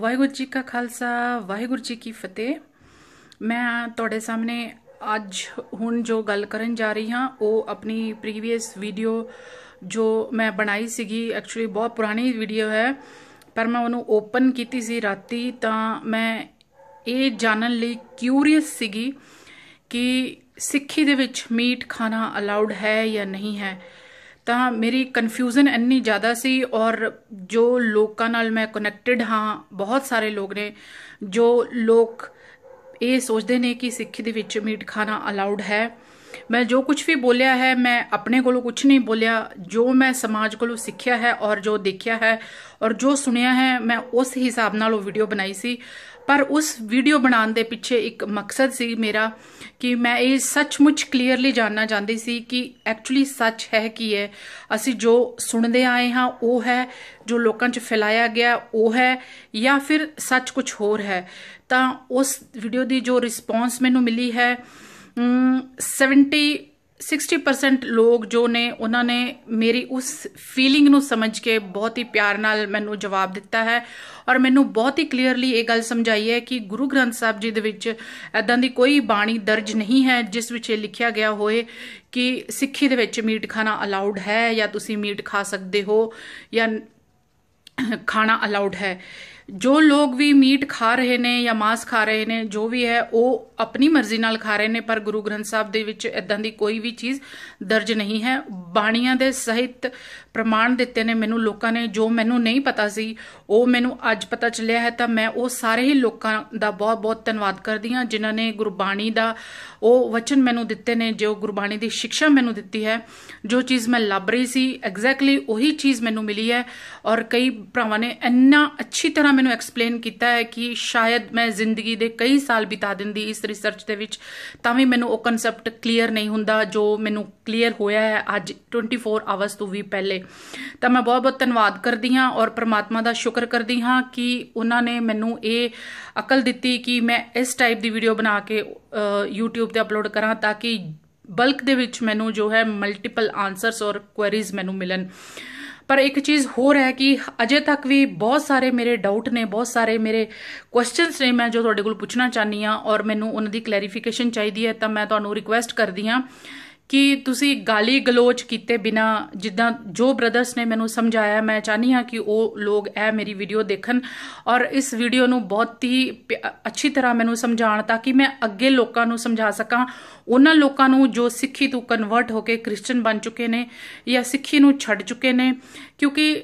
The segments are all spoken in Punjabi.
ਵਾਹਿਗੁਰੂ ਜੀ ਕਾ ਖਾਲਸਾ ਵਾਹਿਗੁਰੂ ਜੀ ਕੀ ਫਤਿਹ ਮੈਂ ਤੁਹਾਡੇ ਸਾਹਮਣੇ ਅੱਜ ਹੁਣ ਜੋ ਗੱਲ ਕਰਨ ਜਾ ਰਹੀ ਹਾਂ ਉਹ ਆਪਣੀ ਪ੍ਰੀਵੀਅਸ ਵੀਡੀਓ ਜੋ ਮੈਂ ਬਣਾਈ ਸੀਗੀ ਐਕਚੁਅਲੀ ਬਹੁਤ ਪੁਰਾਣੀ ਵੀਡੀਓ ਹੈ ਪਰ ਮੈਂ ਉਹਨੂੰ ਓਪਨ ਕੀਤੀ ਸੀ ਰਾਤੀ ਤਾਂ ਮੈਂ ਇਹ ਜਾਣਨ ਲਈ ਕਿਊਰੀਅਸ ਸੀਗੀ ਕਿ ਸਿੱਖੀ ਦੇ ਵਿੱਚ ਮੀਟ ਖਾਣਾ ਅਲਾਉਡ ਹੈ ਜਾਂ ਨਹੀਂ ਹੈ ਤਾਂ ਮੇਰੀ ਕਨਫਿਊਜ਼ਨ ਇੰਨੀ ਜ਼ਿਆਦਾ ਸੀ ਔਰ ਜੋ ਲੋਕਾਂ ਨਾਲ ਮੈਂ ਕਨੈਕਟਡ ਹਾਂ ਬਹੁਤ ਸਾਰੇ ਲੋਕ ਨੇ ਜੋ ਲੋਕ ਇਹ ਸੋਚਦੇ ਨੇ ਕਿ ਸਿੱਖੀ ਦੇ ਵਿੱਚ ਮੀਟ ਖਾਣਾ ਅਲਾਉਡ ਹੈ ਮੈਂ ਜੋ ਕੁਝ ਵੀ ਬੋਲਿਆ ਹੈ ਮੈਂ ਆਪਣੇ ਕੋਲੋਂ ਕੁਝ ਨਹੀਂ ਬੋਲਿਆ ਜੋ ਮੈਂ ਸਮਾਜ ਕੋਲੋਂ ਸਿੱਖਿਆ ਹੈ ਔਰ ਜੋ ਦੇਖਿਆ ਹੈ ਔਰ ਜੋ ਸੁਣਿਆ ਹੈ ਮੈਂ ਉਸ ਹਿਸਾਬ ਨਾਲ ਉਹ ਵੀਡੀਓ ਬਣਾਈ ਸੀ ਪਰ ਉਸ ਵੀਡੀਓ ਬਣਾਉਣ ਦੇ ਪਿੱਛੇ ਇੱਕ ਮਕਸਦ ਸੀ ਮੇਰਾ ਕਿ ਮੈਂ ਇਹ ਸੱਚਮੁੱਚ ਕਲੀਅਰਲੀ ਜਾਨਣਾ ਚਾਹੁੰਦੀ ਸੀ ਕਿ ਐਕਚੁਅਲੀ ਸੱਚ ਹੈ ਕੀ ਹੈ ਅਸੀਂ ਜੋ ਸੁਣਦੇ ਆਏ ਹਾਂ ਉਹ ਹੈ ਜੋ ਲੋਕਾਂ 'ਚ ਫੈਲਾਇਆ ਗਿਆ ਉਹ ਹੈ ਜਾਂ ਫਿਰ ਸੱਚ ਕੁਝ ਹੋਰ ਹੈ ਤਾਂ ਉਸ ਵੀਡੀਓ ਦੀ ਜੋ ਰਿਸਪੌਂਸ ਮੈਨੂੰ ਮਿਲੀ ਹੈ 70 60% ਲੋਕ ਜੋ ਨੇ ਉਹਨਾਂ ਨੇ ਮੇਰੀ ਉਸ ਫੀਲਿੰਗ ਨੂੰ ਸਮਝ ਕੇ ਬਹੁਤ ਹੀ ਪਿਆਰ ਨਾਲ ਮੈਨੂੰ ਜਵਾਬ ਦਿੱਤਾ ਹੈ ਔਰ ਮੈਨੂੰ ਬਹੁਤ ਹੀ ਕਲੀਅਰਲੀ ਇਹ ਗੱਲ ਸਮਝਾਈ ਹੈ ਕਿ ਗੁਰੂ ਗ੍ਰੰਥ ਸਾਹਿਬ ਜੀ ਦੇ ਵਿੱਚ ਐਦਾਂ ਦੀ ਕੋਈ ਬਾਣੀ ਦਰਜ ਨਹੀਂ ਹੈ ਜਿਸ ਵਿੱਚ ਇਹ ਲਿਖਿਆ ਗਿਆ ਹੋਵੇ ਕਿ ਸਿੱਖੀ ਦੇ ਵਿੱਚ ਮੀਟ ਖਾਣਾ ਅਲਾਉਡ ਹੈ ਜਾਂ ਤੁਸੀਂ ਮੀਟ ਖਾ ਸਕਦੇ ਹੋ ਜਾਂ ਖਾਣਾ ਅਲਾਉਡ ਹੈ ਜੋ ਲੋਕ ਵੀ ਮੀਟ ਖਾ ਰਹੇ ਨੇ ਜਾਂ ਮਾਸ ਖਾ ਰਹੇ ਨੇ ਜੋ ਵੀ ਹੈ ਉਹ ਆਪਣੀ ਮਰਜ਼ੀ ਨਾਲ ਖਾ ਰਹੇ ਨੇ ਪਰ ਗੁਰੂ ਗ੍ਰੰਥ ਸਾਹਿਬ ਦੇ ਵਿੱਚ ਇਦਾਂ ਦੀ ਕੋਈ ਵੀ ਚੀਜ਼ ਦਰਜ ਨਹੀਂ ਹੈ ਬਾਣੀਆਂ ਦੇ ਸਹਿਤ ਪ੍ਰਮਾਣ ਦਿੱਤੇ ਨੇ ਮੈਨੂੰ ਲੋਕਾਂ ਨੇ ਜੋ ਮੈਨੂੰ ਨਹੀਂ ਪਤਾ ਸੀ ਉਹ ਮੈਨੂੰ ਅੱਜ ਪਤਾ ਚੱਲਿਆ ਹੈ ਤਾਂ ਮੈਂ ਉਹ ਸਾਰੇ ਹੀ ਲੋਕਾਂ ਦਾ ਬਹੁਤ-ਬਹੁਤ ਧੰਨਵਾਦ ਕਰਦੀ ਹਾਂ ਜਿਨ੍ਹਾਂ ਨੇ ਗੁਰਬਾਣੀ ਦਾ ਉਹ ਵਚਨ ਮੈਨੂੰ ਦਿੱਤੇ ਨੇ ਜੋ ਗੁਰਬਾਣੀ ਦੀ ਸਿੱਖਿਆ ਮੈਨੂੰ ਦਿੱਤੀ ਹੈ ਜੋ ਚੀਜ਼ ਮੈਂ ਲੱਭ ਰਹੀ ਸੀ ਐਗਜ਼ੈਕਟਲੀ ਉਹੀ ਚੀਜ਼ ਮੈਨੂੰ ਮਿਲੀ ਹੈ ਔਰ ਕਈ ਭਰਾਵਾਂ ਨੇ ਇੰਨਾ ਅੱਛੀ ਤਰ੍ਹਾਂ ਉਹਨਾਂ ਮੈਨੂੰ ਐਕਸਪਲੇਨ ਕੀਤਾ ਹੈ ਕਿ ਸ਼ਾਇਦ ਮੈਂ ਜ਼ਿੰਦਗੀ ਦੇ ਕਈ ਸਾਲ ਬਿਤਾ ਦਿੰਦੀ ਇਸ ਰਿਸਰਚ ਦੇ ਵਿੱਚ ਤਾਂ ਵੀ ਮੈਨੂੰ ਉਹ ਕਨਸੈਪਟ ਕਲੀਅਰ ਨਹੀਂ ਹੁੰਦਾ ਜੋ ਮੈਨੂੰ ਕਲੀਅਰ ਹੋਇਆ ਹੈ ਅੱਜ 24 ਆਵਰਸ ਤੋਂ ਵੀ ਪਹਿਲੇ ਤਾਂ ਮੈਂ ਬਹੁਤ-ਬਹੁਤ ਧੰਨਵਾਦ ਕਰਦੀ ਹਾਂ ਔਰ ਪ੍ਰਮਾਤਮਾ ਦਾ ਸ਼ੁਕਰ ਕਰਦੀ ਹਾਂ ਕਿ ਉਹਨਾਂ ਨੇ ਮੈਨੂੰ ਇਹ ਅਕਲ ਦਿੱਤੀ ਕਿ ਮੈਂ ਇਸ ਟਾਈਪ ਦੀ ਵੀਡੀਓ ਬਣਾ ਕੇ YouTube ਤੇ ਅਪਲੋਡ ਕਰਾਂ ਤਾਂ ਕਿ ਬਲਕ ਦੇ ਵਿੱਚ ਮੈਨੂੰ ਜੋ ਹੈ ਮਲਟੀਪਲ ਆਨਸਰਸ ਔਰ ਕੁਐਰੀਜ਼ ਮੈਨੂੰ ਮਿਲਣ ਪਰ ਇੱਕ ਚੀਜ਼ ਹੋਰ ਹੈ ਕਿ ਅਜੇ ਤੱਕ ਵੀ ਬਹੁਤ ਸਾਰੇ ਮੇਰੇ ਡਾਊਟ ਨੇ ਬਹੁਤ ਸਾਰੇ ਮੇਰੇ ਕੁਐਸਚਨਸ ਨੇ ਮੈਂ ਜੋ ਤੁਹਾਡੇ ਕੋਲ ਪੁੱਛਣਾ ਚਾਹਨੀ ਆ ਔਰ ਮੈਨੂੰ ਉਹਨਾਂ ਦੀ ਕਲੈਰੀਫਿਕੇਸ਼ਨ ਚਾਹੀਦੀ ਹੈ ਤਾਂ ਮੈਂ ਤੁਹਾਨੂੰ ਰਿਕੁਐਸਟ ਕਰਦੀ ਆ ਕਿ ਤੁਸੀਂ ਗਾਲੀ ਗਲੋਚ ਕੀਤੇ ਬਿਨਾ ਜਿੱਦਾਂ ਜੋ ਬ੍ਰਦਰਸ ਨੇ ਮੈਨੂੰ ਸਮਝਾਇਆ ਮੈਂ ਚਾਹਨੀ ਹਾਂ ਕਿ ਉਹ ਲੋਕ ਇਹ ਮੇਰੀ ਵੀਡੀਓ ਦੇਖਣ ਔਰ ਇਸ ਵੀਡੀਓ ਨੂੰ ਬਹੁਤ ਹੀ ਅੱਛੀ ਤਰ੍ਹਾਂ ਮੈਨੂੰ ਸਮਝਾਣ ਤਾਂ ਕਿ ਮੈਂ ਅੱਗੇ ਲੋਕਾਂ ਨੂੰ ਸਮਝਾ ਸਕਾਂ ਉਹਨਾਂ ਲੋਕਾਂ ਨੂੰ ਜੋ ਸਿੱਖੀ ਤੋਂ ਕਨਵਰਟ ਹੋ ਕੇ ਕ੍ਰਿਸਚੀਅਨ ਬਣ ਚੁੱਕੇ ਨੇ ਜਾਂ ਸਿੱਖੀ ਨੂੰ ਛੱਡ ਚੁੱਕੇ ਨੇ ਕਿਉਂਕਿ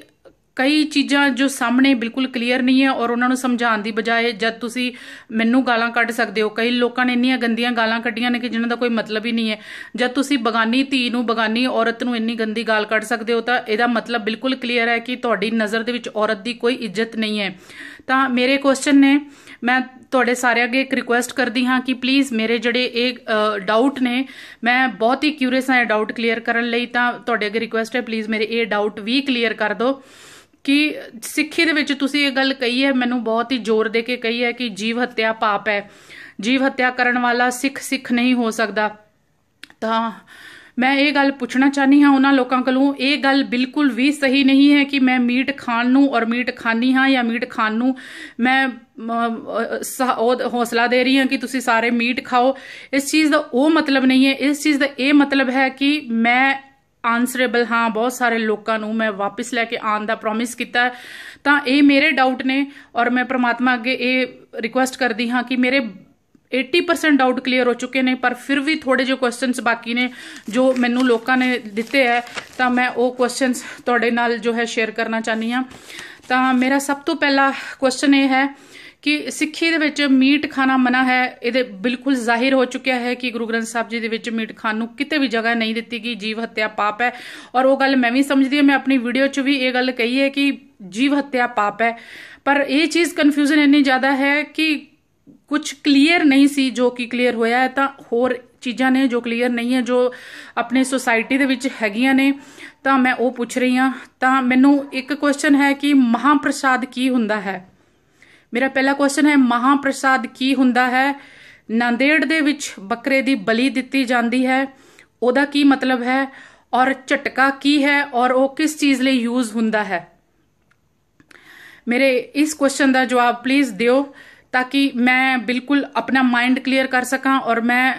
ਕਈ ਚੀਜ਼ਾਂ ਜੋ ਸਾਹਮਣੇ ਬਿਲਕੁਲ ਕਲੀਅਰ ਨਹੀਂ ਹੈ ਔਰ ਉਹਨਾਂ ਨੂੰ ਸਮਝਾਉਣ ਦੀ ਬਜਾਏ ਜਦ ਤੁਸੀਂ ਮੈਨੂੰ ਗਾਲਾਂ ਕੱਢ ਸਕਦੇ ਹੋ ਕਈ ਲੋਕਾਂ ਨੇ ਇੰਨੀਆਂ ਗੰਦੀਆਂ ਗਾਲਾਂ ਕੱਢੀਆਂ ਨੇ ਕਿ ਜਿਨ੍ਹਾਂ ਦਾ ਕੋਈ ਮਤਲਬ ਹੀ ਨਹੀਂ ਹੈ ਜਦ ਤੁਸੀਂ ਬਗਾਨੀ ਧੀ ਨੂੰ ਬਗਾਨੀ ਔਰਤ ਨੂੰ ਇੰਨੀ ਗੰਦੀ ਗਾਲ ਕੱਢ ਸਕਦੇ ਹੋ ਤਾਂ ਇਹਦਾ ਮਤਲਬ ਬਿਲਕੁਲ ਕਲੀਅਰ ਹੈ ਕਿ ਤੁਹਾਡੀ ਨਜ਼ਰ ਦੇ ਵਿੱਚ ਔਰਤ ਦੀ ਕੋਈ ਇੱਜ਼ਤ ਨਹੀਂ ਹੈ ਤਾਂ ਮੇਰੇ ਕੁਐਸਚਨ ਨੇ ਮੈਂ ਤੁਹਾਡੇ ਸਾਰਿਆਂ ਅੱਗੇ ਇੱਕ ਰਿਕੁਐਸਟ ਕਰਦੀ ਹਾਂ ਕਿ ਪਲੀਜ਼ ਮੇਰੇ ਜਿਹੜੇ ਇਹ ਡਾਊਟ ਨੇ ਮੈਂ ਬਹੁਤ ਹੀ ਕਿਊਰੀਅਸ ਹਾਂ ਇਹ ਡਾਊਟ ਕਲੀਅਰ ਕਰਨ ਲਈ ਤਾਂ ਤੁਹਾਡੇ ਅੱਗੇ ਰਿਕੁਐਸਟ ਹੈ ਪਲੀਜ਼ ਮੇਰੇ ਇਹ ਡਾਊਟ ਵੀ ਕਲੀਅਰ ਕਰ ਦਿਓ ਕਿ ਸਿੱਖੀ ਦੇ ਵਿੱਚ ਤੁਸੀਂ ਇਹ ਗੱਲ ਕਹੀ ਹੈ ਮੈਨੂੰ ਬਹੁਤ ਹੀ ਜ਼ੋਰ ਦੇ ਕੇ ਕਹੀ ਹੈ ਕਿ ਜੀਵ ਹੱਤਿਆ ਪਾਪ ਹੈ ਜੀਵ ਹੱਤਿਆ ਕਰਨ ਵਾਲਾ ਸਿੱਖ ਸਿੱਖ ਨਹੀਂ ਹੋ ਸਕਦਾ ਤਾਂ ਮੈਂ ਇਹ ਗੱਲ ਪੁੱਛਣਾ ਚਾਹਨੀ ਹਾਂ ਉਹਨਾਂ ਲੋਕਾਂ ਕੋਲੋਂ ਇਹ ਗੱਲ ਬਿਲਕੁਲ ਵੀ ਸਹੀ ਨਹੀਂ ਹੈ ਕਿ ਮੈਂ ਮੀਟ ਖਾਣ ਨੂੰ ਔਰ ਮੀਟ ਖਾਣੀ ਹਾਂ ਜਾਂ ਮੀਟ ਖਾਣ ਨੂੰ ਮੈਂ ਹੌਸਲਾ ਦੇ ਰਹੀ ਹਾਂ ਕਿ ਤੁਸੀਂ ਸਾਰੇ ਮੀਟ ਖਾਓ ਇਸ ਚੀਜ਼ ਦਾ ਉਹ ਮਤਲਬ ਨਹੀਂ ਹੈ ਇਸ ਚੀਜ਼ ਦਾ ਇਹ ਮਤਲਬ ਹੈ ਕਿ ਮੈਂ ਆਨਸਰੇਬਲ ਹਾਂ ਬਹੁਤ ਸਾਰੇ ਲੋਕਾਂ ਨੂੰ ਮੈਂ ਵਾਪਸ ਲੈ ਕੇ ਆਉਣ ਦਾ ਪ੍ਰੋਮਿਸ ਕੀਤਾ ਤਾਂ ਇਹ ਮੇਰੇ ਡਾਊਟ ਨੇ ਔਰ ਮੈਂ ਪ੍ਰਮਾਤਮਾ ਅੱਗੇ ਇਹ ਰਿਕੁਐਸਟ ਕਰਦੀ ਹਾਂ ਕਿ ਮੇਰੇ 80% ਡਾਊਟ ਕਲੀਅਰ ਹੋ ਚੁੱਕੇ ਨੇ ਪਰ ਫਿਰ ਵੀ ਥੋੜੇ ਜਿਹੇ ਕੁਐਸਚਨਸ ਬਾਕੀ ਨੇ ਜੋ ਮੈਨੂੰ ਲੋਕਾਂ ਨੇ ਦਿੱਤੇ ਹੈ ਤਾਂ ਮੈਂ ਉਹ ਕੁਐਸਚਨਸ ਤੁਹਾਡੇ ਨਾਲ ਜੋ ਹੈ ਸ਼ੇਅਰ ਕਰਨਾ ਚਾਹਨੀ ਆ ਤਾਂ ਮੇਰਾ ਸਭ ਤੋਂ ਪਹਿਲਾ ਕੁਐਸਚਨ ਇਹ ਹੈ ਕਿ ਸਿੱਖੀ ਦੇ ਵਿੱਚ ਮੀਟ ਖਾਣਾ ਮਨਾ ਹੈ ਇਹਦੇ ਬਿਲਕੁਲ ਜ਼ਾਹਿਰ ਹੋ ਚੁੱਕਿਆ ਹੈ ਕਿ ਗੁਰੂ ਗ੍ਰੰਥ ਸਾਹਿਬ ਜੀ ਦੇ ਵਿੱਚ ਮੀਟ ਖਾਣ ਨੂੰ ਕਿਤੇ ਵੀ ਜਗ੍ਹਾ ਨਹੀਂ ਦਿੱਤੀ ਗਈ ਜੀਵ ਹੱਤਿਆ ਪਾਪ ਹੈ ਔਰ ਉਹ ਗੱਲ ਮੈਂ ਵੀ ਸਮਝਦੀ ਹਾਂ ਮੈਂ ਆਪਣੀ ਵੀਡੀਓ 'ਚ ਵੀ ਇਹ ਗੱਲ ਕਹੀ ਹੈ ਕਿ ਜੀਵ ਹੱਤਿਆ ਪਾਪ ਹੈ ਪਰ ਇਹ ਚੀਜ਼ ਕਨਫਿਊਜ਼ਨ ਇੰਨੀ ਜ਼ਿਆਦਾ ਹੈ ਕਿ ਕੁਝ ਕਲੀਅਰ ਨਹੀਂ ਸੀ ਜੋ ਕਿ ਕਲੀਅਰ ਹੋਇਆ ਹੈ ਤਾਂ ਹੋਰ ਚੀਜ਼ਾਂ ਨੇ ਜੋ ਕਲੀਅਰ ਨਹੀਂ ਹੈ ਜੋ ਆਪਣੇ ਸੋਸਾਇਟੀ ਦੇ ਵਿੱਚ ਹੈਗੀਆਂ ਨੇ ਤਾਂ ਮੈਂ ਉਹ ਪੁੱਛ ਰਹੀ ਹਾਂ ਤਾਂ ਮੈਨੂੰ ਇੱਕ ਕੁਐਸਚਨ ਹੈ ਕਿ ਮਹਾਪ੍ਰਸਾਦ ਕੀ ਹੁੰਦਾ ਹੈ ਮੇਰਾ ਪਹਿਲਾ ਕੁਐਸਚਨ ਹੈ ਮਹਾਪ੍ਰਸਾਦ ਕੀ ਹੁੰਦਾ ਹੈ ਨਾਂਦੇੜ ਦੇ ਵਿੱਚ ਬੱਕਰੇ ਦੀ ਬਲੀ ਦਿੱਤੀ ਜਾਂਦੀ ਹੈ ਉਹਦਾ ਕੀ ਮਤਲਬ ਹੈ ਔਰ ਝਟਕਾ ਕੀ ਹੈ ਔਰ ਉਹ ਕਿਸ ਚੀਜ਼ ਲਈ ਯੂਜ਼ ਹੁੰਦਾ ਹੈ ਮੇਰੇ ਇਸ ਕੁਐਸਚਨ ਦਾ ਜਵਾਬ ਪਲੀਜ਼ ਦਿਓ ਤਾਂ ਕਿ ਮੈਂ ਬਿਲਕੁਲ ਆਪਣਾ ਮਾਈਂਡ ਕਲੀਅਰ ਕਰ ਸਕਾਂ ਔਰ ਮੈਂ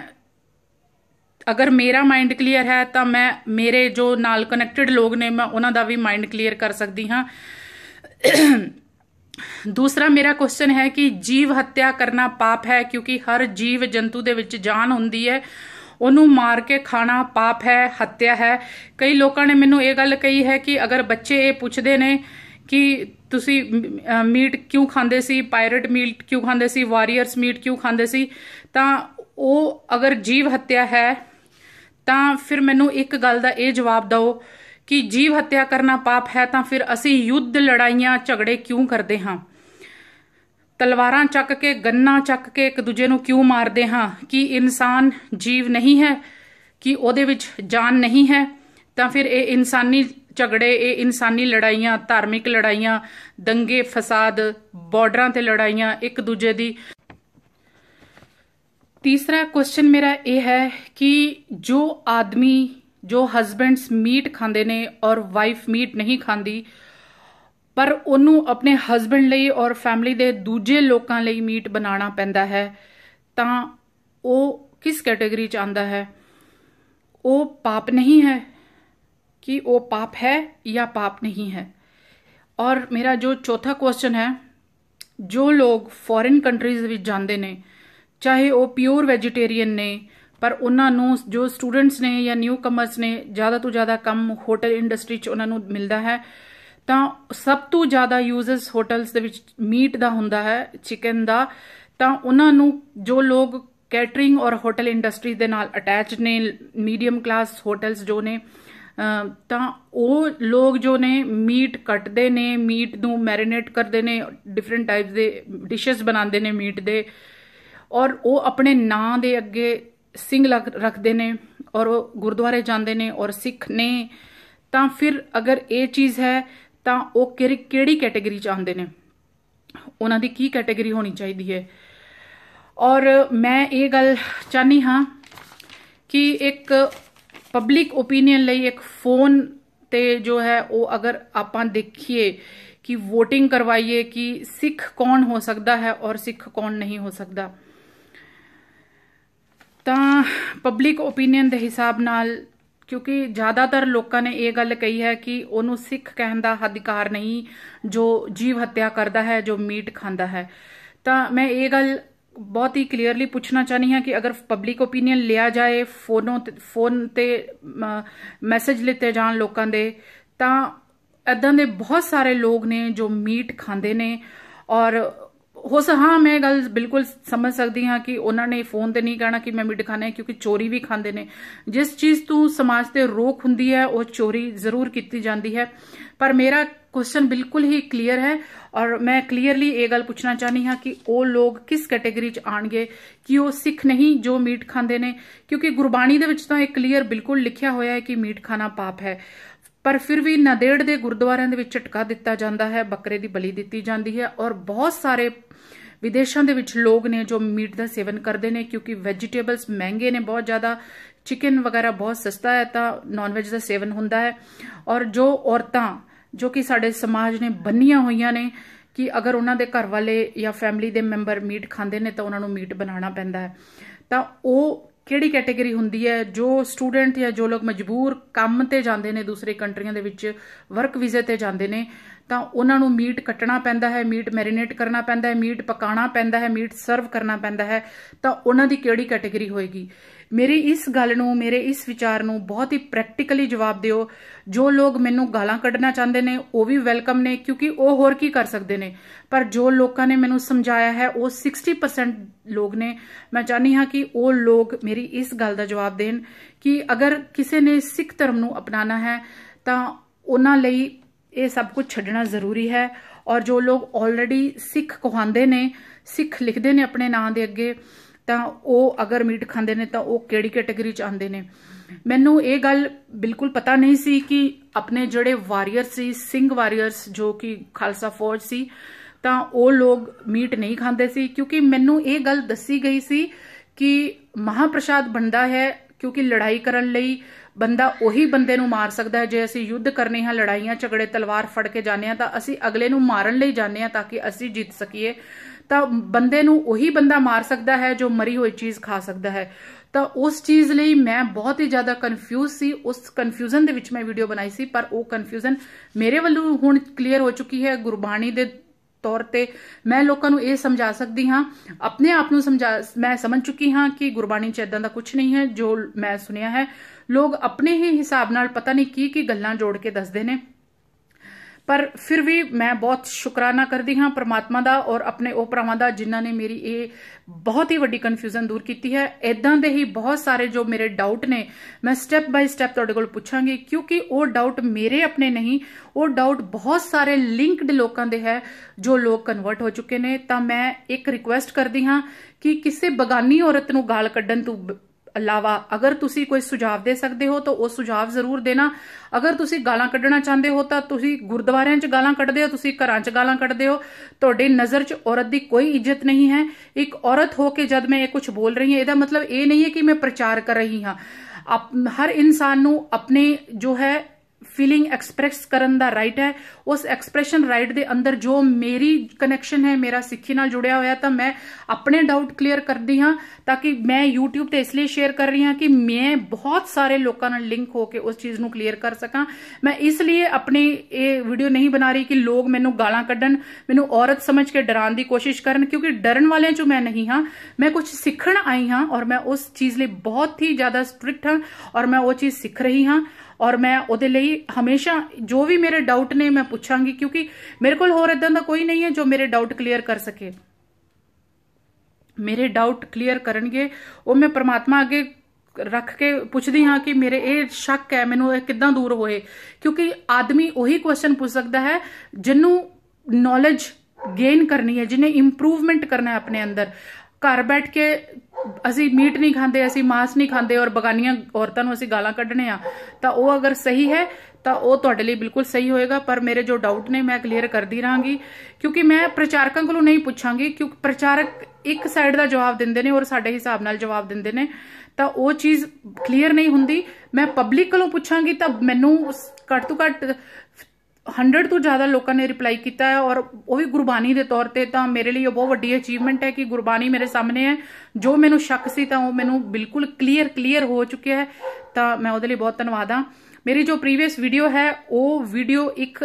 ਅਗਰ ਮੇਰਾ ਮਾਈਂਡ ਕਲੀਅਰ ਹੈ ਤਾਂ ਮੈਂ ਮੇਰੇ ਜੋ ਨਾਲ ਕਨੈਕਟਡ ਲੋਕ ਨੇ ਮੈਂ ਉਹਨਾਂ ਦਾ ਵੀ ਮਾਈਂਡ ਕਲੀਅਰ ਕਰ ਸਕਦੀ ਹਾਂ ਦੂਸਰਾ ਮੇਰਾ ਕੁਐਸਚਨ ਹੈ ਕਿ ਜੀਵ ਹੱਤਿਆ ਕਰਨਾ ਪਾਪ ਹੈ ਕਿਉਂਕਿ ਹਰ ਜੀਵ ਜੰਤੂ ਦੇ ਵਿੱਚ ਜਾਨ ਹੁੰਦੀ ਹੈ ਉਹਨੂੰ ਮਾਰ ਕੇ ਖਾਣਾ ਪਾਪ ਹੈ ਹੱਤਿਆ ਹੈ ਕਈ ਲੋਕਾਂ ਨੇ ਮੈਨੂੰ ਇਹ ਗੱਲ ਕਹੀ ਹੈ ਕਿ ਅਗਰ ਬੱਚੇ ਇਹ ਪੁੱਛਦੇ ਨੇ ਕਿ ਤੁਸੀਂ ਮੀਟ ਕਿਉਂ ਖਾਂਦੇ ਸੀ ਪਾਇਰਟ ਮੀਟ ਕਿਉਂ ਖਾਂਦੇ ਸੀ ਵਾਰੀਅਰਸ ਮੀਟ ਕਿਉਂ ਖਾਂਦੇ ਸੀ ਤਾਂ ਉਹ ਅਗਰ ਜੀਵ ਹੱਤਿਆ ਹੈ ਤਾਂ ਫਿਰ ਮੈਨੂੰ ਇੱਕ ਗੱਲ ਦਾ ਇਹ ਜਵਾਬ ਦਿਓ ਕਿ ਜੀਵ ਹੱਤਿਆ ਕਰਨਾ ਪਾਪ ਹੈ ਤਾਂ ਫਿਰ ਅਸੀਂ ਯੁੱਧ ਲੜਾਈਆਂ ਝਗੜੇ ਕਿਉਂ ਕਰਦੇ ਹਾਂ ਤਲਵਾਰਾਂ ਚੱਕ ਕੇ ਗੰਨਾ ਚੱਕ ਕੇ ਇੱਕ ਦੂਜੇ ਨੂੰ ਕਿਉਂ ਮਾਰਦੇ ਹਾਂ ਕਿ ਇਨਸਾਨ ਜੀਵ ਨਹੀਂ ਹੈ ਕਿ ਉਹਦੇ ਵਿੱਚ ਜਾਨ ਨਹੀਂ ਹੈ ਤਾਂ ਫਿਰ ਇਹ ਇਨਸਾਨੀ ਝਗੜੇ ਇਹ ਇਨਸਾਨੀ ਲੜਾਈਆਂ ਧਾਰਮਿਕ ਲੜਾਈਆਂ ਦੰਗੇ ਫਸਾਦ ਬਾਰਡਰਾਂ ਤੇ ਲੜਾਈਆਂ ਇੱਕ ਦੂਜੇ ਦੀ ਤੀਸਰਾ ਕੁਐਸਚਨ ਮੇਰਾ ਇਹ ਹੈ ਕਿ ਜੋ ਆਦਮੀ ਜੋ ਹਸਬੈਂਡਸ ਮੀਟ ਖਾਂਦੇ ਨੇ ਔਰ ਵਾਈਫ ਮੀਟ ਨਹੀਂ ਖਾਂਦੀ ਪਰ ਉਹਨੂੰ ਆਪਣੇ ਹਸਬੰਡ ਲਈ ਔਰ ਫੈਮਿਲੀ ਦੇ ਦੂਜੇ ਲੋਕਾਂ ਲਈ ਮੀਟ ਬਣਾਉਣਾ ਪੈਂਦਾ ਹੈ ਤਾਂ ਉਹ ਕਿਸ ਕੈਟਾਗਰੀ ਚ ਆਂਦਾ ਹੈ ਉਹ ਪਾਪ ਨਹੀਂ ਹੈ ਕਿ ਉਹ ਪਾਪ ਹੈ ਜਾਂ ਪਾਪ ਨਹੀਂ ਹੈ ਔਰ ਮੇਰਾ ਜੋ ਚੌਥਾ ਕੁਐਸਚਨ ਹੈ ਜੋ ਲੋਕ ਫੋਰਨ ਕੰਟਰੀਜ਼ ਵਿੱਚ ਜਾਂਦੇ ਨੇ ਚਾਹੇ ਉਹ ਪਿਓਰ ਵੈਜੀਟੇਰੀਅਨ ਨੇ ਪਰ ਉਹਨਾਂ ਨੂੰ ਜੋ ਸਟੂਡੈਂਟਸ ਨੇ ਜਾਂ ਨਿਊ ਕਮਰਸ ਨੇ ਜ਼ਿਆਦਾ ਤੋਂ ਜ਼ਿਆਦਾ ਕੰਮ ਹੋਟਲ ਇੰਡਸਟਰੀ 'ਚ ਉਹਨਾਂ ਨੂੰ ਮਿਲਦਾ ਹੈ ਤਾਂ ਸਭ ਤੋਂ ਜ਼ਿਆਦਾ ਯੂਜ਼ਸ ਹੋਟਲਸ ਦੇ ਵਿੱਚ ਮੀਟ ਦਾ ਹੁੰਦਾ ਹੈ ਚਿਕਨ ਦਾ ਤਾਂ ਉਹਨਾਂ ਨੂੰ ਜੋ ਲੋਕ ਕੈਟਰਿੰਗ ਔਰ ਹੋਟਲ ਇੰਡਸਟਰੀ ਦੇ ਨਾਲ ਅਟੈਚ ਨੇ ਮੀਡੀਅਮ ਕਲਾਸ ਹੋਟਲਸ ਜੋ ਨੇ ਤਾਂ ਉਹ ਲੋਕ ਜੋ ਨੇ ਮੀਟ ਕੱਟਦੇ ਨੇ ਮੀਟ ਨੂੰ ਮੈਰੀਨੇਟ ਕਰਦੇ ਨੇ ਡਿਫਰੈਂਟ ਟਾਈਪਸ ਦੇ ਡਿਸ਼ਸ ਬਣਾਉਂਦੇ ਨੇ ਮੀਟ ਦੇ ਔਰ ਉਹ ਆਪਣੇ ਨਾਂ ਦੇ ਅੱਗੇ ਸਿੰਘ ਰੱਖਦੇ ਨੇ ਔਰ ਉਹ ਗੁਰਦੁਆਰੇ ਜਾਂਦੇ ਨੇ ਔਰ ਸਿੱਖ ਨੇ ਤਾਂ ਫਿਰ ਅਗਰ ਇਹ ਚੀਜ਼ ਹੈ ਤਾਂ ਉਹ ਕਿਹੜੀ ਕੈਟਾਗਰੀ ਚ ਆਉਂਦੇ ਨੇ ਉਹਨਾਂ ਦੀ ਕੀ ਕੈਟਾਗਰੀ ਹੋਣੀ ਚਾਹੀਦੀ ਹੈ ਔਰ ਮੈਂ ਇਹ ਗੱਲ ਚਾਹਨੀ ਹਾਂ ਕਿ ਇੱਕ ਪਬਲਿਕ ਓਪੀਨੀਅਨ ਲਈ ਇੱਕ ਫੋਨ ਤੇ ਜੋ ਹੈ ਉਹ ਅਗਰ ਆਪਾਂ ਦੇਖੀਏ ਕਿ VOTING ਕਰਵਾਈਏ ਕਿ ਸਿੱਖ ਕੌਣ ਹੋ ਸਕਦਾ ਹੈ ਔਰ ਸਿੱਖ ਕੌਣ ਨਹੀਂ ਹੋ ਸਕਦਾ ਪਬਲਿਕ opinion ਦੇ ਹਿਸਾਬ ਨਾਲ ਕਿਉਂਕਿ ਜ਼ਿਆਦਾਤਰ ਲੋਕਾਂ ਨੇ ਇਹ ਗੱਲ ਕਹੀ ਹੈ ਕਿ ਉਹਨੂੰ ਸਿੱਖ ਕਹਿਣ ਦਾ ਅਧਿਕਾਰ ਨਹੀਂ ਜੋ ਜੀਵ ਹੱਤਿਆ ਕਰਦਾ ਹੈ ਜੋ ਮੀਟ ਖਾਂਦਾ ਹੈ ਤਾਂ ਮੈਂ ਇਹ ਗੱਲ ਬਹੁਤ ਹੀ ਕਲੀਅਰਲੀ ਪੁੱਛਣਾ ਚਾਹਨੀ ਹੈ ਕਿ ਅਗਰ ਪਬਲਿਕ opinion ਲਿਆ ਜਾਏ ਫੋਨੋ ਫੋਨ ਤੇ ਮੈਸੇਜ ਲਿੱਤੇ ਜਾਣ ਲੋਕਾਂ ਦੇ ਤਾਂ ਇਦਾਂ ਦੇ ਬਹੁਤ ਸਾਰੇ ਲੋਕ ਨੇ ਜੋ ਮੀਟ ਖਾਂਦੇ ਨੇ ਔਰ ਹੋ ਸਕਦਾ ਹਾਂ ਮੈਂ ਗੱਲ ਬਿਲਕੁਲ ਸਮਝ ਸਕਦੀ ਹਾਂ ਕਿ ਉਹਨਾਂ ਨੇ ਫੋਨ ਤੇ ਨਹੀਂ ਕਹਿਣਾ ਕਿ ਮੈਂ ਮੀਟ ਖਾਣਾ ਹੈ ਕਿਉਂਕਿ ਚੋਰੀ ਵੀ ਖਾਂਦੇ ਨੇ ਜਿਸ ਚੀਜ਼ ਤੋਂ ਸਮਾਜ ਤੇ ਰੋਕ ਹੁੰਦੀ ਹੈ ਉਹ ਚੋਰੀ ਜ਼ਰੂਰ ਕੀਤੀ ਜਾਂਦੀ ਹੈ ਪਰ ਮੇਰਾ ਕੁਐਸਚਨ ਬਿਲਕੁਲ ਹੀ ਕਲੀਅਰ ਹੈ ਔਰ ਮੈਂ ਕਲੀਅਰਲੀ ਇਹ ਗੱਲ ਪੁੱਛਣਾ ਚਾਹਨੀ ਹਾਂ ਕਿ ਉਹ ਲੋਕ ਕਿਸ ਕੈਟੇਗਰੀ ਚ ਆਣਗੇ ਕਿ ਉਹ ਸਿੱਖ ਨਹੀਂ ਜੋ ਮੀਟ ਖਾਂਦੇ ਨੇ ਕਿਉਂਕਿ ਗੁਰਬਾਣੀ ਦੇ ਵਿੱਚ ਤਾਂ ਇਹ ਕਲੀਅਰ ਬਿਲਕੁਲ ਲਿਖਿਆ ਹੋਇਆ ਹੈ ਕਿ ਮੀਟ ਖਾਣਾ ਪਾਪ ਹੈ ਪਰ ਫਿਰ ਵੀ ਨਦੇੜ ਦੇ ਗੁਰਦੁਆਰਿਆਂ ਦੇ ਵਿੱਚ ਝਟਕਾ ਦਿੱਤਾ ਜਾਂਦਾ ਹੈ ਬੱਕਰੇ ਦੀ ਬਲੀ ਦਿੱਤੀ ਜਾਂਦੀ ਹੈ ਔਰ ਬਹੁਤ ਸਾਰੇ ਵਿਦੇਸ਼ਾਂ ਦੇ ਵਿੱਚ ਲੋਕ ਨੇ ਜੋ ਮੀਟ ਦਾ ਸੇਵਨ ਕਰਦੇ ਨੇ ਕਿਉਂਕਿ ਵੈਜੀਟੇਬਲਸ ਮਹਿੰਗੇ ਨੇ ਬਹੁਤ ਜ਼ਿਆਦਾ ਚਿਕਨ ਵਗੈਰਾ ਬਹੁਤ ਸਸਤਾ ਹੈ ਤਾਂ ਨਾਨ ਵੈਜ ਦਾ ਸੇਵਨ ਹੁੰਦਾ ਹੈ ਔਰ ਜੋ ਔਰਤਾਂ ਜੋ ਕਿ ਸਾਡੇ ਸਮਾਜ ਨੇ ਬੰਨੀਆਂ ਹੋਈਆਂ ਨੇ ਕਿ ਅਗਰ ਉਹਨਾਂ ਦੇ ਘਰ ਵਾਲੇ ਜਾਂ ਫੈਮਿਲੀ ਦੇ ਮੈਂਬਰ ਮੀਟ ਖਾਂਦੇ ਨੇ ਤਾਂ ਉਹਨਾਂ ਨੂੰ ਮੀਟ ਬਣਾਉਣਾ ਪੈਂਦਾ ਹੈ ਤਾਂ ਉਹ ਕਿਹੜੀ ਕੈਟਾਗਰੀ ਹੁੰਦੀ ਹੈ ਜੋ ਸਟੂਡੈਂਟ ਜਾਂ ਜੋ ਲੋਕ ਮਜਬੂਰ ਕੰਮ ਤੇ ਜਾਂਦੇ ਨੇ ਦੂਸਰੇ ਕੰਟਰੀਆਂ ਦੇ ਵਿੱਚ ਵਰਕ ਵੀਜ਼ੇ ਤੇ ਜਾਂਦੇ ਨੇ ਤਾਂ ਉਹਨਾਂ ਨੂੰ ਮੀਟ ਕੱਟਣਾ ਪੈਂਦਾ ਹੈ ਮੀਟ ਮੈਰੀਨੇਟ ਕਰਨਾ ਪੈਂਦਾ ਹੈ ਮੀਟ ਪਕਾਉਣਾ ਪੈਂਦਾ ਹੈ ਮੀਟ ਸਰਵ ਕਰਨਾ ਪੈਂਦਾ ਹੈ ਤਾਂ ਉਹਨਾਂ ਦੀ ਕਿਹੜੀ ਕੈਟਾਗਰੀ ਹੋਏਗੀ ਮੇਰੀ ਇਸ ਗੱਲ ਨੂੰ ਮੇਰੇ ਇਸ ਵਿਚਾਰ ਨੂੰ ਬਹੁਤ ਹੀ ਪ੍ਰੈਕਟੀਕਲੀ ਜਵਾਬ ਦਿਓ ਜੋ ਲੋਕ ਮੈਨੂੰ ਗਾਲਾਂ ਕੱਢਣਾ ਚਾਹੁੰਦੇ ਨੇ ਉਹ ਵੀ ਵੈਲਕਮ ਨੇ ਕਿਉਂਕਿ ਉਹ ਹੋਰ ਕੀ ਕਰ ਸਕਦੇ ਨੇ ਪਰ ਜੋ ਲੋਕਾਂ ਨੇ ਮੈਨੂੰ ਸਮਝਾਇਆ ਹੈ ਉਹ 60% ਲੋਕ ਨੇ ਮੈਂ ਚਾਹਨੀ ਹਾਂ ਕਿ ਉਹ ਲੋਕ ਮੇਰੀ ਇਸ ਗੱਲ ਦਾ ਜਵਾਬ ਦੇਣ ਕਿ ਅਗਰ ਕਿਸੇ ਨੇ ਸਿੱਖ ਧਰਮ ਨੂੰ ਅਪਣਾਉਣਾ ਹੈ ਤਾਂ ਉਹਨਾਂ ਲਈ ਇਹ ਸਭ ਕੁਝ ਛੱਡਣਾ ਜ਼ਰੂਰੀ ਹੈ ਔਰ ਜੋ ਲੋਕ ਆਲਰੇਡੀ ਸਿੱਖ ਕਹਾਉਂਦੇ ਨੇ ਸਿੱਖ ਲਿਖਦੇ ਨੇ ਆਪਣੇ ਨਾਂ ਦੇ ਅੱਗੇ ਤਾਂ ਉਹ ਅਗਰ ਮੀਟ ਖਾਂਦੇ ਨੇ ਤਾਂ ਉਹ ਕਿਹੜੀ ਕੈਟਾਗਰੀ 'ਚ ਆਉਂਦੇ ਨੇ ਮੈਨੂੰ ਇਹ ਗੱਲ ਬਿਲਕੁਲ ਪਤਾ ਨਹੀਂ ਸੀ ਕਿ ਆਪਣੇ ਜਿਹੜੇ ਵਾਰੀਅਰ ਸੀ ਸਿੰਘ ਵਾਰੀਅਰਸ ਜੋ ਕਿ ਖਾਲਸਾ ਫੌਜ ਸੀ ਤਾਂ ਉਹ ਲੋਕ ਮੀਟ ਨਹੀਂ ਖਾਂਦੇ ਸੀ ਕਿਉਂਕਿ ਮੈਨੂੰ ਇਹ ਗੱਲ ਦੱਸੀ ਗਈ ਸੀ ਕਿ ਮਹਾਪ੍ਰਸ਼ਾਦ ਬਣਦਾ ਹੈ ਕਿਉਂਕਿ ਲੜਾਈ ਕਰਨ ਲਈ ਬੰਦਾ ਉਹੀ ਬੰਦੇ ਨੂੰ ਮਾਰ ਸਕਦਾ ਹੈ ਜੇ ਅਸੀਂ ਯੁੱਧ ਕਰਨੇ ਹਾਂ ਲੜਾਈਆਂ ਝਗੜੇ ਤਲਵਾਰ ਫੜ ਕੇ ਜਾਂਦੇ ਹਾਂ ਤਾਂ ਅਸੀਂ ਅਗਲੇ ਨੂੰ ਮਾਰਨ ਲਈ ਜਾਂਦੇ ਹਾਂ ਤਾਂ ਕਿ ਅਸੀਂ ਜਿੱਤ ਸਕੀਏ ਤਾਂ ਬੰਦੇ ਨੂੰ ਉਹੀ ਬੰਦਾ ਮਾਰ ਸਕਦਾ ਹੈ ਜੋ ਮਰੀ ਹੋਈ ਚੀਜ਼ ਖਾ ਸਕਦਾ ਹੈ ਤਾਂ ਉਸ ਚੀਜ਼ ਲਈ ਮੈਂ ਬਹੁਤ ਹੀ ਜ਼ਿਆਦਾ ਕਨਫਿਊਜ਼ ਸੀ ਉਸ ਕਨਫਿਊਜ਼ਨ ਦੇ ਵਿੱਚ ਮੈਂ ਵੀਡੀਓ ਬਣਾਈ ਸੀ ਪਰ ਉਹ ਕਨਫਿਊਜ਼ਨ ਮੇਰੇ ਵੱਲੋਂ ਹੁਣ ਕਲੀਅਰ ਹੋ ਚੁੱਕੀ ਹੈ ਗੁਰਬਾਣੀ ਦੇ ਤੌਰ ਤੇ ਮੈਂ ਲੋਕਾਂ ਨੂੰ ਇਹ ਸਮਝਾ ਸਕਦੀ ਹਾਂ ਆਪਣੇ ਆਪ ਨੂੰ ਸਮਝਾ ਮੈਂ ਸਮਝ ਚੁੱਕੀ ਹਾਂ ਕਿ ਗੁਰਬਾਣੀ ਚ ਇਦਾਂ ਦਾ ਕੁਝ ਨਹੀਂ ਹੈ ਜੋ ਮੈਂ ਸੁਣਿਆ ਹੈ ਲੋਕ ਆਪਣੇ ਹੀ ਹਿਸਾਬ ਨਾਲ ਪਤਾ ਨਹੀਂ ਕੀ ਕੀ ਗੱਲਾਂ ਜੋੜ ਕੇ ਦੱਸਦੇ ਨੇ ਪਰ ਫਿਰ ਵੀ ਮੈਂ ਬਹੁਤ ਸ਼ੁਕਰਾਨਾ ਕਰਦੀ ਹਾਂ ਪ੍ਰਮਾਤਮਾ ਦਾ ਔਰ ਆਪਣੇ ਉਹ ਭਰਾਵਾਂ ਦਾ ਜਿਨ੍ਹਾਂ ਨੇ ਮੇਰੀ ਇਹ ਬਹੁਤ ਹੀ ਵੱਡੀ ਕਨਫਿਊਜ਼ਨ ਦੂਰ ਕੀਤੀ ਹੈ ਇਦਾਂ ਦੇ ਹੀ ਬਹੁਤ ਸਾਰੇ ਜੋ ਮੇਰੇ ਡਾਊਟ ਨੇ ਮੈਂ ਸਟੈਪ ਬਾਈ ਸਟੈਪ ਤੁਹਾਡੇ ਕੋਲ ਪੁੱਛਾਂਗੀ ਕਿਉਂਕਿ ਉਹ ਡਾਊਟ ਮੇਰੇ ਆਪਣੇ ਨਹੀਂ ਉਹ ਡਾਊਟ ਬਹੁਤ ਸਾਰੇ ਲਿੰਕਡ ਲੋਕਾਂ ਦੇ ਹੈ ਜੋ ਲੋਕ ਕਨਵਰਟ ਹੋ ਚੁੱਕੇ ਨੇ ਤਾਂ ਮੈਂ ਇੱਕ ਰਿਕੁਐਸਟ ਕਰਦੀ ਹਾਂ ਕਿ ਕਿਸੇ ਬਗਾਨੀ ਔਰਤ ਨੂੰ ਗਾਲ ਕੱਢਣ ਤੋਂ ਅਲਾਵਾ ਅਗਰ ਤੁਸੀਂ ਕੋਈ ਸੁਝਾਅ ਦੇ ਸਕਦੇ ਹੋ ਤਾਂ ਉਹ ਸੁਝਾਅ ਜ਼ਰੂਰ ਦੇਣਾ ਅਗਰ ਤੁਸੀਂ ਗਾਲਾਂ ਕੱਢਣਾ ਚਾਹੁੰਦੇ ਹੋ ਤਾਂ ਤੁਸੀਂ ਗੁਰਦੁਆਰਿਆਂ 'ਚ ਗਾਲਾਂ ਕੱਢਦੇ ਹੋ ਤੁਸੀਂ ਘਰਾਂ 'ਚ ਗਾਲਾਂ ਕੱਢਦੇ ਹੋ ਤੁਹਾਡੀ ਨਜ਼ਰ 'ਚ ਔਰਤ ਦੀ ਕੋਈ ਇੱਜ਼ਤ ਨਹੀਂ ਹੈ ਇੱਕ ਔਰਤ ਹੋ ਕੇ ਜਦ ਮੈਂ ਇਹ ਕੁਝ ਬੋਲ ਰਹੀ ਹਾਂ ਇਹਦਾ ਮਤਲਬ ਇਹ ਨਹੀਂ ਹੈ ਕਿ ਮੈਂ ਪ੍ਰਚਾਰ ਕਰ ਰਹੀ ਹਾਂ ਹਰ ਇਨਸਾਨ ਨੂੰ ਆਪਣੇ ਜੋ ਹੈ ਫੀਲਿੰਗ ਐਕਸਪ੍ਰੈਸ ਕਰਨ ਦਾ ਰਾਈਟ ਹੈ ਉਸ ਐਕਸਪ੍ਰੈਸ਼ਨ ਰਾਈਟ ਦੇ ਅੰਦਰ ਜੋ ਮੇਰੀ ਕਨੈਕਸ਼ਨ ਹੈ ਮੇਰਾ ਸਿੱਖੀ ਨਾਲ ਜੁੜਿਆ ਹੋਇਆ ਤਾਂ ਮੈਂ ਆਪਣੇ ਡਾਊਟ ਕਲੀਅਰ ਕਰਦੀ ਹਾਂ ਤਾਂ ਕਿ ਮੈਂ YouTube ਤੇ ਇਸ ਲਈ ਸ਼ੇਅਰ ਕਰ ਰਹੀ ਹਾਂ ਕਿ ਮੈਂ ਬਹੁਤ ਸਾਰੇ ਲੋਕਾਂ ਨਾਲ ਲਿੰਕ ਹੋ ਕੇ ਉਸ ਚੀਜ਼ ਨੂੰ ਕਲੀਅਰ ਕਰ ਸਕਾਂ ਮੈਂ ਇਸ ਲਈ ਆਪਣੀ ਇਹ ਵੀਡੀਓ ਨਹੀਂ ਬਣਾ ਰਹੀ ਕਿ ਲੋਕ ਮੈਨੂੰ ਗਾਲਾਂ ਕੱਢਣ ਮੈਨੂੰ ਔਰਤ ਸਮਝ ਕੇ ਡਰਾਉਣ ਦੀ ਕੋਸ਼ਿਸ਼ ਕਰਨ ਕਿਉਂਕਿ ਡਰਨ ਵਾਲਿਆਂ ਚੋਂ ਮੈਂ ਨਹੀਂ ਹਾਂ ਮੈਂ ਕੁਝ ਸਿੱਖਣ ਆਈ ਹਾਂ ਔਰ ਮੈਂ ਉਸ ਚੀਜ਼ ਲਈ ਬਹੁਤ ਹੀ ਜ਼ਿਆਦਾ ਸਟ੍ਰਿਕਟ ਹਾਂ ਔਰ ਮੈਂ ਉਹ ਚੀਜ਼ ਸਿੱਖ ਰਹੀ ਹਾਂ ਔਰ ਮੈਂ ਉਹਦੇ ਲਈ ਹਮੇਸ਼ਾ ਜੋ ਵੀ ਮੇਰੇ ਡਾਊਟ ਨੇ ਮੈਂ ਪੁੱਛਾਂਗੀ ਕਿਉਂਕਿ ਮੇਰੇ ਕੋਲ ਹੋਰ ਇਦਾਂ ਦਾ ਕੋਈ ਨਹੀਂ ਹੈ ਜੋ ਮੇਰੇ ਡਾਊਟ ਕਲੀਅਰ ਕਰ ਸਕੇ ਮੇਰੇ ਡਾਊਟ ਕਲੀਅਰ ਕਰਨਗੇ ਉਹ ਮੈਂ ਪ੍ਰਮਾਤਮਾ ਅੱਗੇ ਰੱਖ ਕੇ ਪੁੱਛਦੀ ਹਾਂ ਕਿ ਮੇਰੇ ਇਹ ਸ਼ੱਕ ਹੈ ਮੈਨੂੰ ਇਹ ਕਿੱਦਾਂ ਦੂਰ ਹੋਏ ਕਿਉਂਕਿ ਆਦਮੀ ਉਹੀ ਕੁਐਸਚਨ ਪੁੱਛ ਸਕਦਾ ਹੈ ਜਿੰਨੂੰ ਨੌਲੇਜ ਗੇਨ ਕਰਨੀ ਹੈ ਜਿਨੇ ਇੰਪਰੂਵਮੈਂਟ ਕਰਨਾ ਹੈ ਆਪਣੇ ਅੰਦਰ ਘਰ ਬੈਠ ਕੇ ਅਸੀਂ ਮੀਟ ਨਹੀਂ ਖਾਂਦੇ ਅਸੀਂ ਮਾਸ ਨਹੀਂ ਖਾਂਦੇ ਔਰ ਬਗਾਨੀਆਂ ਔਰਤਾਂ ਨੂੰ ਅਸੀਂ ਗਾਲਾਂ ਕੱਢਨੇ ਆ ਤਾਂ ਉਹ ਅਗਰ ਸਹੀ ਹੈ ਤਾਂ ਉਹ ਤੁਹਾਡੇ ਲਈ ਬਿਲਕੁਲ ਸਹੀ ਹੋਏਗਾ ਪਰ ਮੇਰੇ ਜੋ ਡਾਊਟ ਨੇ ਮੈਂ ਕਲੀਅਰ ਕਰਦੀ ਰਾਂਗੀ ਕਿਉਂਕਿ ਮੈਂ ਪ੍ਰਚਾਰਕਾਂ ਕੋਲੋਂ ਨਹੀਂ ਪੁੱਛਾਂਗੀ ਕਿਉਂਕਿ ਪ੍ਰਚਾਰਕ ਇੱਕ ਸਾਈਡ ਦਾ ਜਵਾਬ ਦਿੰਦੇ ਨੇ ਔਰ ਸਾਡੇ ਹਿਸਾਬ ਨਾਲ ਜਵਾਬ ਦਿੰਦੇ ਨੇ ਤਾਂ ਉਹ ਚੀਜ਼ ਕਲੀਅਰ ਨਹੀਂ ਹੁੰਦੀ ਮੈਂ ਪਬਲਿਕ ਕੋਲੋਂ ਪੁੱਛਾਂਗੀ ਤਾਂ ਮੈਨੂੰ ਘੱਟ ਤੋਂ ਘੱਟ 100 ਤੋਂ ਜ਼ਿਆਦਾ ਲੋਕਾਂ ਨੇ ਰਿਪਲਾਈ ਕੀਤਾ ਹੈ ਔਰ ਉਹ ਵੀ ਗੁਰਬਾਣੀ ਦੇ ਤੌਰ ਤੇ ਤਾਂ ਮੇਰੇ ਲਈ ਉਹ ਬਹੁਤ ਵੱਡੀ ਅਚੀਵਮੈਂਟ ਹੈ ਕਿ ਗੁਰਬਾਣੀ ਮੇਰੇ ਸਾਹਮਣੇ ਹੈ ਜੋ ਮੈਨੂੰ ਸ਼ੱਕ ਸੀ ਤਾਂ ਉਹ ਮੈਨੂੰ ਬਿਲਕੁਲ ਕਲੀਅਰ ਕਲੀਅਰ ਹੋ ਚੁੱਕਿਆ ਹੈ ਤਾਂ ਮੈਂ ਉਹਦੇ ਲਈ ਬਹੁਤ ਧੰਨਵਾਦ ਆ ਮੇਰੀ ਜੋ ਪ੍ਰੀਵੀਅਸ ਵੀਡੀਓ ਹੈ ਉਹ ਵੀਡੀਓ ਇੱਕ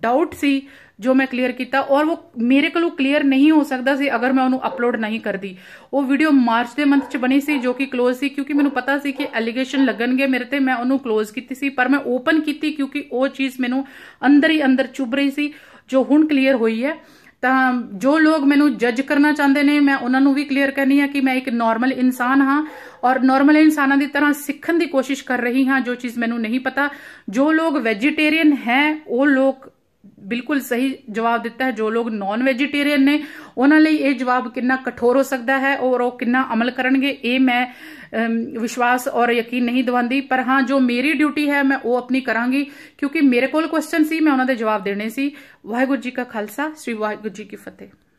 ਡਾਊਟ ਸੀ ਜੋ ਮੈਂ ਕਲੀਅਰ ਕੀਤਾ ਔਰ ਉਹ ਮੇਰੇ ਕੋਲੋਂ ਕਲੀਅਰ ਨਹੀਂ ਹੋ ਸਕਦਾ ਸੀ ਅਗਰ ਮੈਂ ਉਹਨੂੰ ਅਪਲੋਡ ਨਹੀਂ ਕਰਦੀ ਉਹ ਵੀਡੀਓ ਮਾਰਚ ਦੇ ਮੰਥ 'ਚ ਬਣੀ ਸੀ ਜੋ ਕਿ ক্লোਜ਼ ਸੀ ਕਿਉਂਕਿ ਮੈਨੂੰ ਪਤਾ ਸੀ ਕਿ ਐਲੀਗੇਸ਼ਨ ਲੱਗਣਗੇ ਮੇਰੇ ਤੇ ਮੈਂ ਉਹਨੂੰ ক্লোਜ਼ ਕੀਤੀ ਸੀ ਪਰ ਮੈਂ ਓਪਨ ਕੀਤੀ ਕਿਉਂਕਿ ਉਹ ਚੀਜ਼ ਮੈਨੂੰ ਅੰਦਰ ਹੀ ਅੰਦਰ ਚੁਭ ਰਹੀ ਸੀ ਜੋ ਹੁਣ ਕਲੀਅਰ ਹੋਈ ਹੈ ਤਾਂ ਜੋ ਲੋਕ ਮੈਨੂੰ ਜੱਜ ਕਰਨਾ ਚਾਹੁੰਦੇ ਨੇ ਮੈਂ ਉਹਨਾਂ ਨੂੰ ਵੀ ਕਲੀਅਰ ਕਰਨੀ ਹੈ ਕਿ ਮੈਂ ਇੱਕ ਨਾਰਮਲ ਇਨਸਾਨ ਹਾਂ ਔਰ ਨਾਰਮਲ ਇਨਸਾਨਾਂ ਦੀ ਤਰ੍ਹਾਂ ਸਿੱਖਣ ਦੀ ਕੋਸ਼ਿਸ਼ ਕਰ ਰਹੀ ਹਾਂ ਜੋ ਚੀਜ਼ ਮੈਨੂੰ ਨਹੀਂ ਪਤਾ ਜੋ ਲੋਕ ਵੈਜੀਟੇਰੀਅਨ ਹੈ ਉਹ ਲੋਕ ਬਿਲਕੁਲ ਸਹੀ ਜਵਾਬ ਦਿੱਤਾ ਹੈ ਜੋ ਲੋਕ ਨਾਨ ਵੈਜੀਟੇਰੀਅਨ ਨੇ ਉਹਨਾਂ ਲਈ ਇਹ ਜਵਾਬ ਕਿੰਨਾ ਕਠੋਰ ਹੋ ਸਕਦਾ ਹੈ ਔਰ ਉਹ ਕਿੰਨਾ ਅਮਲ ਕਰਨਗੇ ਇਹ ਮੈਂ ਵਿਸ਼ਵਾਸ ਔਰ ਯਕੀਨ ਨਹੀਂ ਦਿਵਾਉਂਦੀ ਪਰ ਹਾਂ ਜੋ ਮੇਰੀ ਡਿਊਟੀ ਹੈ ਮੈਂ ਉਹ ਆਪਣੀ ਕਰਾਂਗੀ ਕਿਉਂਕਿ ਮੇਰੇ ਕੋਲ ਕੁਐਸਚਨ ਸੀ ਮੈਂ ਉਹਨਾਂ ਦੇ ਜਵਾਬ ਦੇਣੇ ਸੀ ਵਾਹਿਗੁਰੂ ਜੀ ਕਾ ਖਾਲਸਾ ਸ੍ਰੀ ਵਾਹਿਗੁਰੂ ਜੀ ਕੀ ਫਤਿਹ